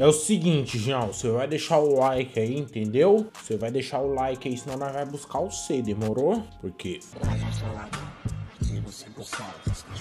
É o seguinte, João, você vai deixar o like aí, entendeu? Você vai deixar o like aí, senão nós vai buscar o C, demorou? Porque...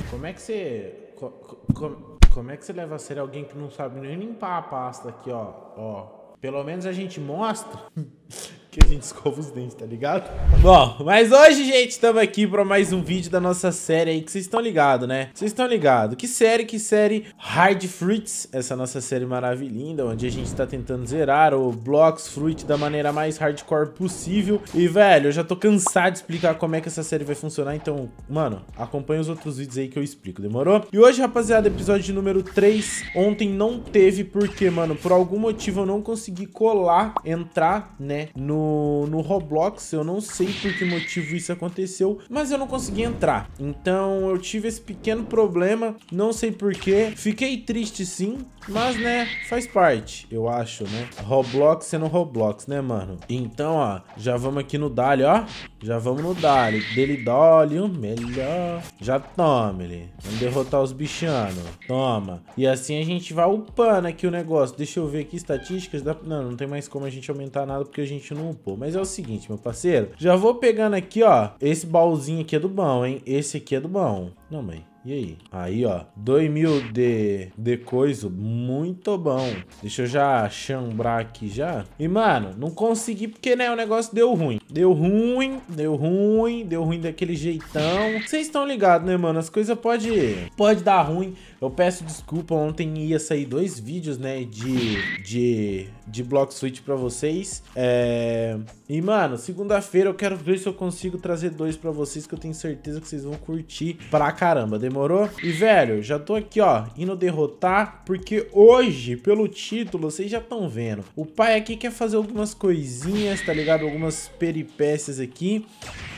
Como é que você... Como, como é que você leva a sério alguém que não sabe nem limpar a pasta aqui, ó? Ó, pelo menos a gente mostra... que a gente escova os dentes, tá ligado? Bom, mas hoje, gente, estamos aqui para mais um vídeo da nossa série aí, que vocês estão ligados, né? Vocês estão ligados. Que série, que série Hard Fruits, essa nossa série maravilhinda, onde a gente está tentando zerar o Blocks Fruit da maneira mais hardcore possível. E, velho, eu já tô cansado de explicar como é que essa série vai funcionar, então, mano, acompanha os outros vídeos aí que eu explico, demorou? E hoje, rapaziada, episódio número 3. Ontem não teve porque, mano, por algum motivo eu não consegui colar, entrar, né, no no, no Roblox, eu não sei por que motivo isso aconteceu, mas eu não consegui entrar. Então eu tive esse pequeno problema, não sei porquê. Fiquei triste sim, mas né, faz parte, eu acho, né? Roblox sendo Roblox, né, mano? Então, ó, já vamos aqui no Dali, ó. Já vamos no Dali. Dele Dolly, o melhor. Já toma ele. Vamos derrotar os bichanos. Toma. E assim a gente vai upando aqui o negócio. Deixa eu ver aqui estatísticas. Não, não tem mais como a gente aumentar nada porque a gente não mesmo, pô. Mas é o seguinte, meu parceiro. Já vou pegando aqui, ó. Esse baúzinho aqui é do bom, hein? Esse aqui é do bom. Não, mãe. E aí? Aí, ó. 2000 mil de, de coisa. Muito bom. Deixa eu já chambrar aqui já. E, mano, não consegui porque, né, o negócio deu ruim. Deu ruim, deu ruim, deu ruim daquele jeitão. Vocês estão ligados, né, mano? As coisas pode, pode dar ruim. Eu peço desculpa, ontem ia sair dois vídeos, né, de, de, de Block Switch pra vocês. É... E, mano, segunda-feira eu quero ver se eu consigo trazer dois pra vocês, que eu tenho certeza que vocês vão curtir pra caramba, demorou? E, velho, já tô aqui, ó, indo derrotar, porque hoje, pelo título, vocês já estão vendo. O pai aqui quer fazer algumas coisinhas, tá ligado? Algumas peripécias aqui.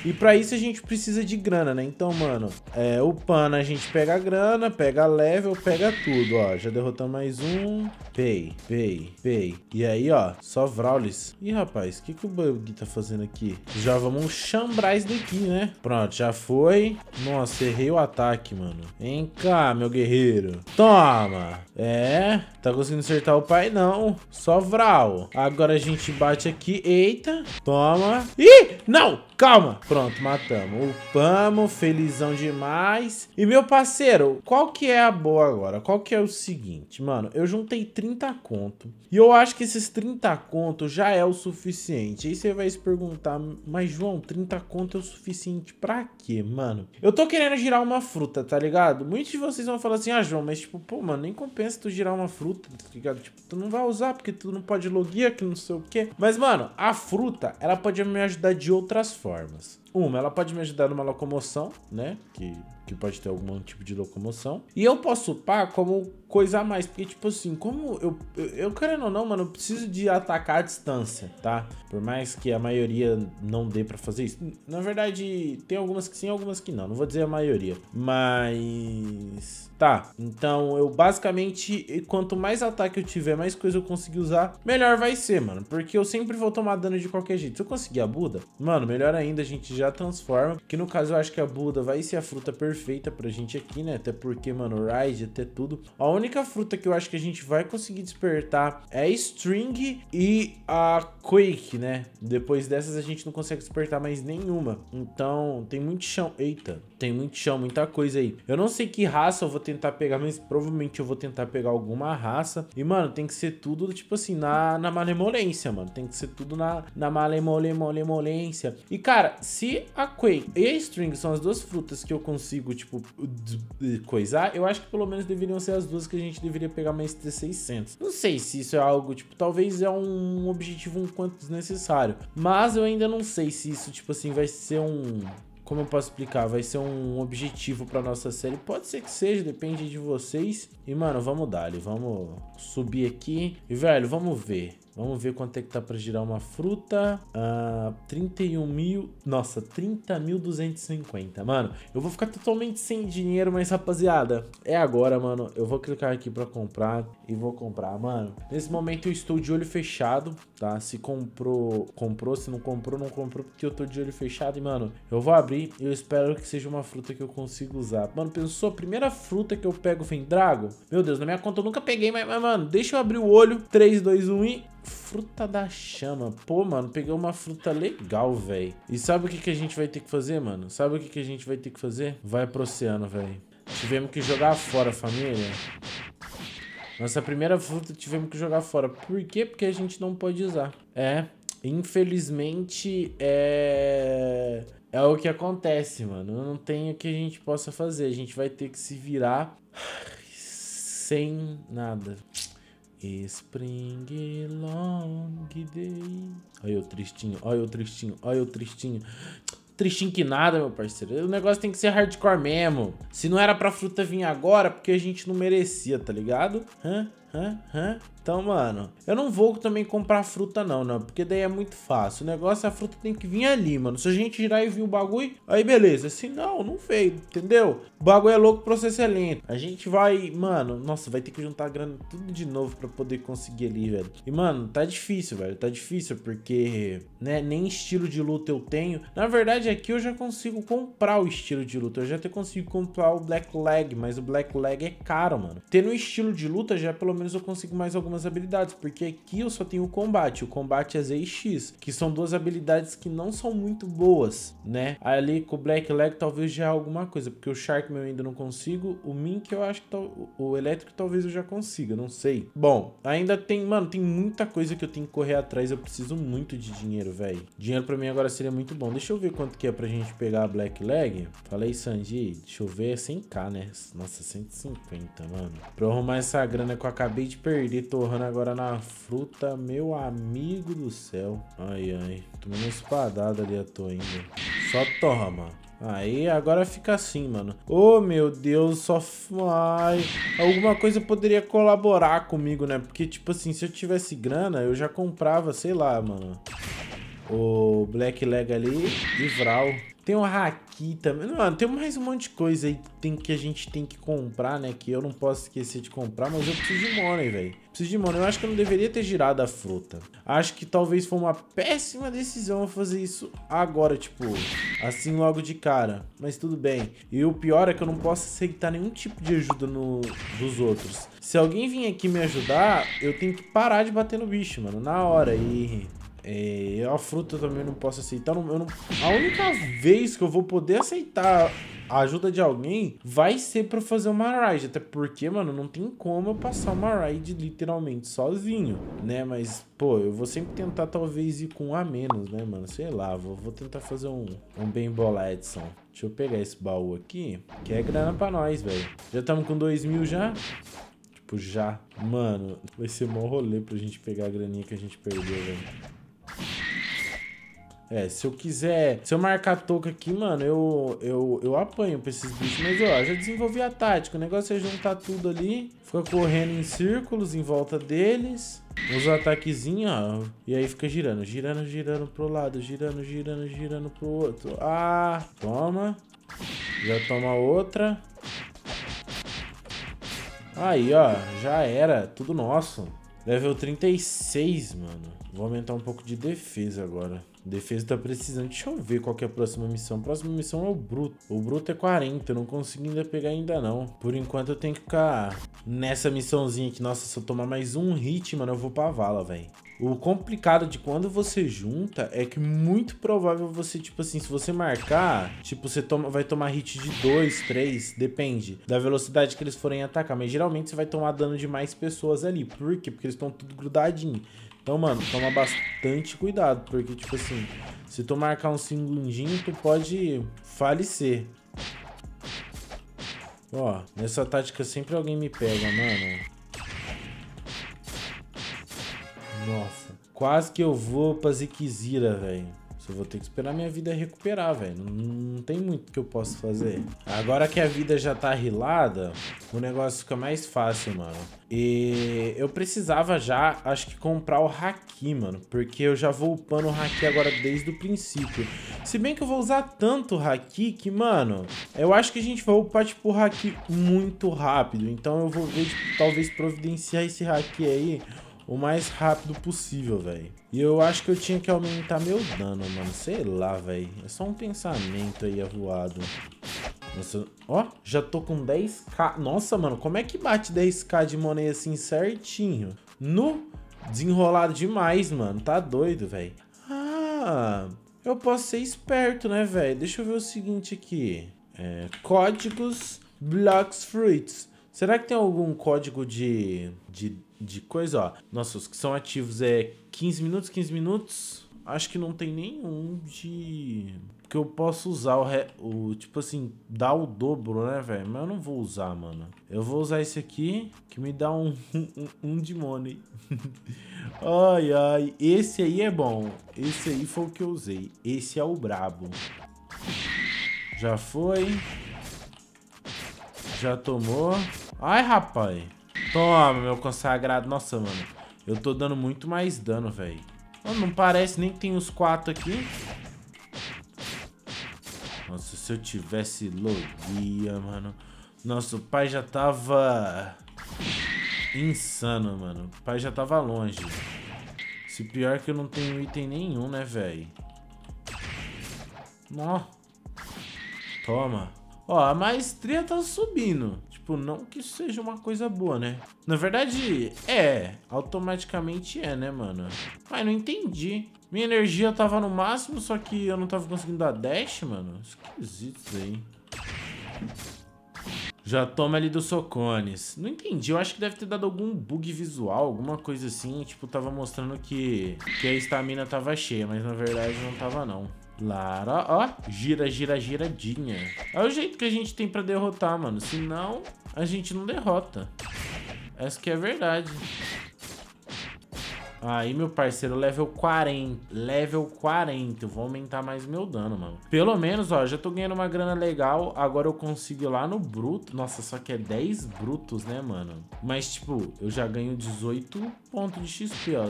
E para isso a gente precisa de grana, né? Então, mano, é, o pana a gente pega grana, pega level, pega tudo, ó. Já derrotamos mais um. Pay, pay, pay. E aí, ó, só Vraulis. Ih, rapaz, o que, que o Bug tá fazendo aqui? Já vamos chambrar isso daqui, né? Pronto, já foi. Nossa, errei o ataque, mano. Vem cá, meu guerreiro. Toma. É, tá conseguindo acertar o pai, não. Só Vral. Agora a gente bate aqui. Eita, toma. Ih, não! Calma! Pronto, matamos. Upamos, felizão demais. E meu parceiro, qual que é a boa agora? Qual que é o seguinte, mano? Eu juntei 30 conto. E eu acho que esses 30 conto já é o suficiente. Aí você vai se perguntar, mas João, 30 conto é o suficiente pra quê, mano? Eu tô querendo girar uma fruta, tá ligado? Muitos de vocês vão falar assim, ah, João, mas tipo, pô, mano, nem compensa tu girar uma fruta, tá ligado? Tipo, tu não vai usar porque tu não pode loguear, que não sei o quê. Mas, mano, a fruta, ela pode me ajudar de outras formas formas. Uma, ela pode me ajudar numa locomoção, né? Que que pode ter algum tipo de locomoção. E eu posso upar como coisa a mais, porque, tipo assim, como eu, eu, eu querendo ou não, mano, eu preciso de atacar a distância, tá? Por mais que a maioria não dê para fazer isso. Na verdade, tem algumas que sim, algumas que não. Não vou dizer a maioria, mas. Tá, então eu basicamente, quanto mais ataque eu tiver, mais coisa eu conseguir usar, melhor vai ser, mano. Porque eu sempre vou tomar dano de qualquer jeito. Se eu conseguir a Buda, mano, melhor ainda, a gente já transforma. Que no caso eu acho que a Buda vai ser a fruta perfeita perfeita pra gente aqui, né? Até porque, mano, Rise, até tudo. A única fruta que eu acho que a gente vai conseguir despertar é String e a Quake, né? Depois dessas a gente não consegue despertar mais nenhuma. Então, tem muito chão. Eita, tem muito chão, muita coisa aí. Eu não sei que raça eu vou tentar pegar, mas provavelmente eu vou tentar pegar alguma raça. E, mano, tem que ser tudo, tipo assim, na, na malemolência, mano. Tem que ser tudo na, na malemole, malemolência. E, cara, se a Quake e a String são as duas frutas que eu consigo consigo, tipo, coisar, eu acho que pelo menos deveriam ser as duas que a gente deveria pegar mais T600. Não sei se isso é algo, tipo, talvez é um objetivo um quanto desnecessário, mas eu ainda não sei se isso, tipo assim, vai ser um como eu posso explicar, vai ser um objetivo para nossa série. Pode ser que seja, depende de vocês. E, mano, vamos dar, vamos subir aqui. E, velho, vamos ver. Vamos ver quanto é que tá para girar uma fruta. Ah, 31 mil... Nossa, 30.250, mano. Eu vou ficar totalmente sem dinheiro, mas, rapaziada, é agora, mano. Eu vou clicar aqui para comprar e vou comprar, mano. Nesse momento eu estou de olho fechado, tá? Se comprou, comprou. Se não comprou, não comprou, porque eu tô de olho fechado. E, mano, eu vou abrir eu espero que seja uma fruta que eu consiga usar. Mano, pensou? Primeira fruta que eu pego vem Drago? Meu Deus, na minha conta eu nunca peguei, mas, mas mano, deixa eu abrir o olho. 3, 2, 1 e... Fruta da chama. Pô, mano, peguei uma fruta legal, velho. E sabe o que, que a gente vai ter que fazer, mano? Sabe o que, que a gente vai ter que fazer? Vai pro oceano, velho. Tivemos que jogar fora, família. Nossa primeira fruta tivemos que jogar fora. Por quê? Porque a gente não pode usar. É, infelizmente, é... É o que acontece, mano. Não tem o que a gente possa fazer. A gente vai ter que se virar sem nada. Spring Long Day. Olha eu tristinho, olha eu tristinho, olha eu tristinho. Tristinho que nada, meu parceiro. O negócio tem que ser hardcore mesmo. Se não era pra fruta vir agora, porque a gente não merecia, tá ligado? Hã? Hã? Hã? Então, mano, eu não vou também comprar fruta, não, né? Porque daí é muito fácil. O negócio é a fruta tem que vir ali, mano. Se a gente girar e vir o bagulho, aí beleza. Se não, não veio, entendeu? O bagulho é louco, o processo é lento. A gente vai, mano, nossa, vai ter que juntar grana tudo de novo pra poder conseguir ali, velho. E, mano, tá difícil, velho. Tá difícil porque, né, nem estilo de luta eu tenho. Na verdade, aqui eu já consigo comprar o estilo de luta. Eu já até consigo comprar o Black Leg, mas o Black Leg é caro, mano. Tendo um estilo de luta, já pelo menos eu consigo mais alguma algumas habilidades, porque aqui eu só tenho o combate, o combate é Z e X, que são duas habilidades que não são muito boas, né? Ali com o Black Leg talvez já é alguma coisa, porque o Sharkman eu ainda não consigo, o Mink eu acho que o Elétrico talvez eu já consiga, não sei. Bom, ainda tem, mano, tem muita coisa que eu tenho que correr atrás, eu preciso muito de dinheiro, velho. Dinheiro pra mim agora seria muito bom. Deixa eu ver quanto que é pra gente pegar a Black Leg. Falei, Sanji, deixa eu ver, é 100k, né? Nossa, 150, mano. Pra eu arrumar essa grana que eu acabei de perder, tô torrando agora na fruta, meu amigo do céu. Ai, ai. Tomando espadada ali à toa ainda. Só toma. Aí agora fica assim, mano. Oh, meu Deus, só... Ai, alguma coisa poderia colaborar comigo, né? Porque, tipo assim, se eu tivesse grana, eu já comprava, sei lá, mano. O Black Leg ali e Vral. Tem o Haki também. Mano, tem mais um monte de coisa aí que, tem, que a gente tem que comprar, né? Que eu não posso esquecer de comprar, mas eu preciso de money, velho. Preciso de money. Eu acho que eu não deveria ter girado a fruta. Acho que talvez foi uma péssima decisão eu fazer isso agora, tipo, assim logo de cara. Mas tudo bem. E o pior é que eu não posso aceitar nenhum tipo de ajuda no, dos outros. Se alguém vir aqui me ajudar, eu tenho que parar de bater no bicho, mano, na hora. E é, é a fruta também não posso aceitar. Não, não, a única vez que eu vou poder aceitar a ajuda de alguém vai ser pra fazer uma raid. Até porque, mano, não tem como eu passar uma raid literalmente sozinho, né? Mas, pô, eu vou sempre tentar talvez ir com um a menos, né, mano? Sei lá, vou, vou tentar fazer um, um bem bola, Edson. Deixa eu pegar esse baú aqui, que é grana pra nós, velho. Já estamos com dois mil já? Tipo, já. Mano, vai ser mó rolê pra gente pegar a graninha que a gente perdeu, velho. É, se eu quiser... Se eu marcar toca aqui, mano, eu, eu, eu apanho pra esses bichos. Mas, ó, já desenvolvi a tática. O negócio é juntar tudo ali. Fica correndo em círculos em volta deles. Os ataquezinho, ó. E aí fica girando, girando, girando pro lado. Girando, girando, girando pro outro. Ah, toma. Já toma outra. Aí, ó, já era, tudo nosso. Level 36, mano. Vou aumentar um pouco de defesa agora. Defesa tá precisando. Deixa eu ver qual é a próxima missão. A próxima missão é o Bruto. O Bruto é 40. Eu não consigo ainda pegar ainda, não. Por enquanto, eu tenho que ficar nessa missãozinha aqui. Nossa, se eu tomar mais um hit, mano, eu vou pra vala, velho. O complicado de quando você junta é que muito provável você, tipo assim, se você marcar, tipo, você toma, vai tomar hit de 2, 3, depende da velocidade que eles forem atacar. Mas geralmente você vai tomar dano de mais pessoas ali. Por quê? Porque eles estão tudo grudadinho. Então, mano, toma bastante cuidado, porque, tipo assim, se tu marcar um singundinho tu pode falecer. Ó, nessa tática sempre alguém me pega, mano. Nossa, quase que eu vou pra Ziquezira, velho eu vou ter que esperar minha vida recuperar, velho. Não, não, tem muito que eu possa fazer. Agora que a vida já tá rilada, o negócio fica mais fácil, mano. E eu precisava já, acho que, comprar o Haki, mano. Porque eu já vou upando o Haki agora desde o princípio. Se bem que eu vou usar tanto o Haki que, mano, eu acho que a gente vai upar, tipo, o Haki muito rápido. Então eu vou ver, tipo, talvez providenciar esse Haki aí o mais rápido possível, velho. E eu acho que eu tinha que aumentar meu dano, mano. Sei lá, velho. É só um pensamento aí avoado. É Nossa, ó, já tô com 10k. Nossa, mano, como é que bate 10k de money assim certinho? No desenrolado demais, mano. Tá doido, velho. Ah, eu posso ser esperto, né, velho? Deixa eu ver o seguinte aqui. É, códigos Blocks Fruits. Será que tem algum código de, de de coisa, ó. Nossa, os que são ativos é 15 minutos, 15 minutos. Acho que não tem nenhum de... Que eu posso usar o, re... o Tipo assim, dá o dobro, né, velho? Mas eu não vou usar, mano. Eu vou usar esse aqui, que me dá um, um, um de money. ai, ai. Esse aí é bom. Esse aí foi o que eu usei. Esse é o brabo. Já foi. Já tomou. Ai, rapaz. Toma, meu consagrado. Nossa, mano. Eu tô dando muito mais dano, velho. não parece nem que tem os quatro aqui. Nossa, se eu tivesse logia, mano. Nossa, o pai já tava... Insano, mano. O pai já tava longe. Se pior que eu não tenho item nenhum, né, velho? ó Toma. Ó, a maestria tá subindo. Tipo, não que seja uma coisa boa, né? Na verdade, é. Automaticamente é, né, mano? Mas não entendi. Minha energia tava no máximo, só que eu não tava conseguindo dar dash, mano. Esquisito isso aí. Já toma ali dos socones. Não entendi, eu acho que deve ter dado algum bug visual, alguma coisa assim. Tipo, tava mostrando que, que a estamina tava cheia, mas na verdade não tava não. Lara, ó, gira, gira, giradinha. É o jeito que a gente tem pra derrotar, mano. Senão, a gente não derrota. Essa que é a verdade. Aí, meu parceiro, level 40. Level 40. vou aumentar mais meu dano, mano. Pelo menos, ó, já tô ganhando uma grana legal. Agora eu consigo ir lá no bruto. Nossa, só que é 10 brutos, né, mano? Mas, tipo, eu já ganho 18 pontos de XP, ó.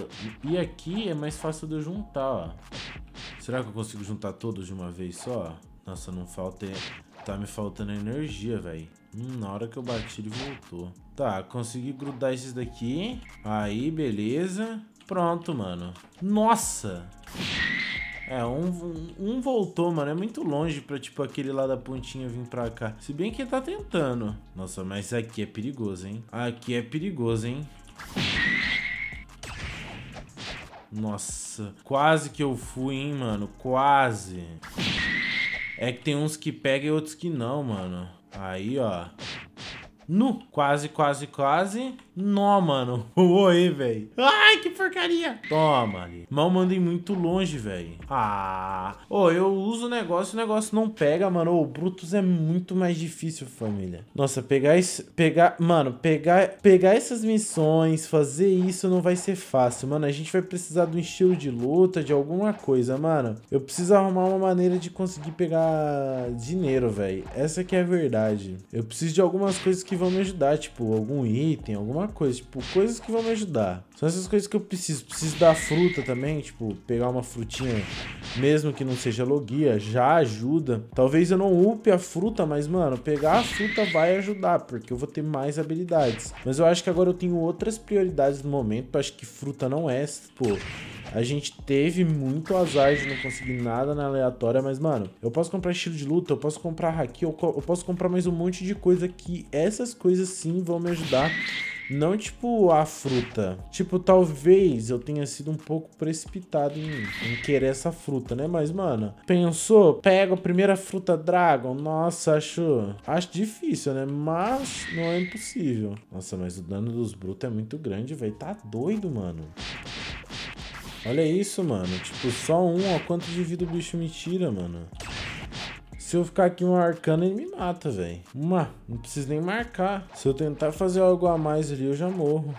E aqui é mais fácil de eu juntar, ó. Será que eu consigo juntar todos de uma vez só? Nossa, não falta... Tá me faltando energia, velho. Hum, na hora que eu bati, ele voltou. Tá, consegui grudar esses daqui. Aí, beleza. Pronto, mano. Nossa! É, um, um voltou, mano. É muito longe pra, tipo, aquele lá da pontinha vir pra cá. Se bem que ele tá tentando. Nossa, mas aqui é perigoso, hein? Aqui é perigoso, hein? Nossa, quase que eu fui, hein, mano? Quase. É que tem uns que pegam e outros que não, mano. Aí, ó no Quase, quase, quase. Nó, mano. Oi, velho. Ai, que porcaria. Toma ali. Mal mandei muito longe, velho. Ah. Ô, oh, eu uso o negócio e o negócio não pega, mano. O Brutus é muito mais difícil, família. Nossa, pegar esse... Pegar... Mano, pegar... Pegar essas missões, fazer isso não vai ser fácil, mano. A gente vai precisar de um estilo de luta, de alguma coisa, mano. Eu preciso arrumar uma maneira de conseguir pegar dinheiro, velho. Essa que é a verdade. Eu preciso de algumas coisas que que vão me ajudar, tipo, algum item, alguma coisa, tipo, coisas que vão me ajudar. São essas coisas que eu preciso. Preciso da fruta também, tipo, pegar uma frutinha, mesmo que não seja logia, já ajuda. Talvez eu não upe a fruta, mas, mano, pegar a fruta vai ajudar, porque eu vou ter mais habilidades. Mas eu acho que agora eu tenho outras prioridades no momento, eu acho que fruta não é, pô, a gente teve muito azar de não conseguir nada na aleatória, mas, mano, eu posso comprar estilo de luta, eu posso comprar haki, eu, eu posso comprar mais um monte de coisa que essas coisas sim vão me ajudar não, tipo, a fruta. Tipo, talvez eu tenha sido um pouco precipitado em, em, querer essa fruta, né? Mas, mano, pensou? Pega a primeira fruta Dragon. Nossa, acho... Acho difícil, né? Mas não é impossível. Nossa, mas o dano dos brutos é muito grande, velho. Tá doido, mano. Olha isso, mano. Tipo, só um. Ó, quanto de vida o bicho me tira, mano. Se eu ficar aqui marcando, ele me mata, velho. Uma, não preciso nem marcar. Se eu tentar fazer algo a mais ali, eu já morro.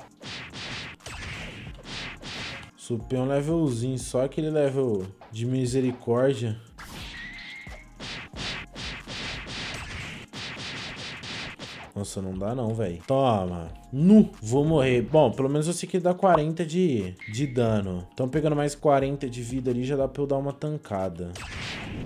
Supei um levelzinho, só aquele level de misericórdia. Nossa, não dá não, velho. Toma. Nu. Vou morrer. Bom, pelo menos eu sei que dá 40 de, de dano. Então pegando mais 40 de vida ali já dá pra eu dar uma tancada.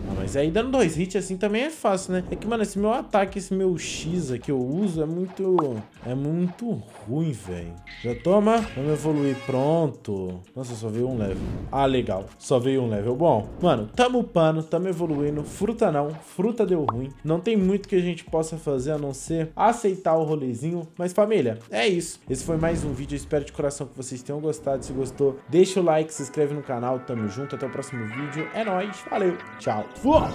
Ah, mas aí dando dois hits assim também é fácil, né? É que, mano, esse meu ataque, esse meu X que eu uso é muito... É muito ruim, velho. Já toma. Vamos evoluir. Pronto. Nossa, só veio um level. Ah, legal. Só veio um level. Bom, mano, tamo upando, tamo evoluindo. Fruta não. Fruta deu ruim. Não tem muito que a gente possa fazer a não ser aceitar o rolezinho. Mas, família, é isso. Esse foi mais um vídeo. Eu espero de coração que vocês tenham gostado. Se gostou, deixa o like, se inscreve no canal. Tamo junto. Até o próximo vídeo. É nóis. Valeu. Tchau. Fua!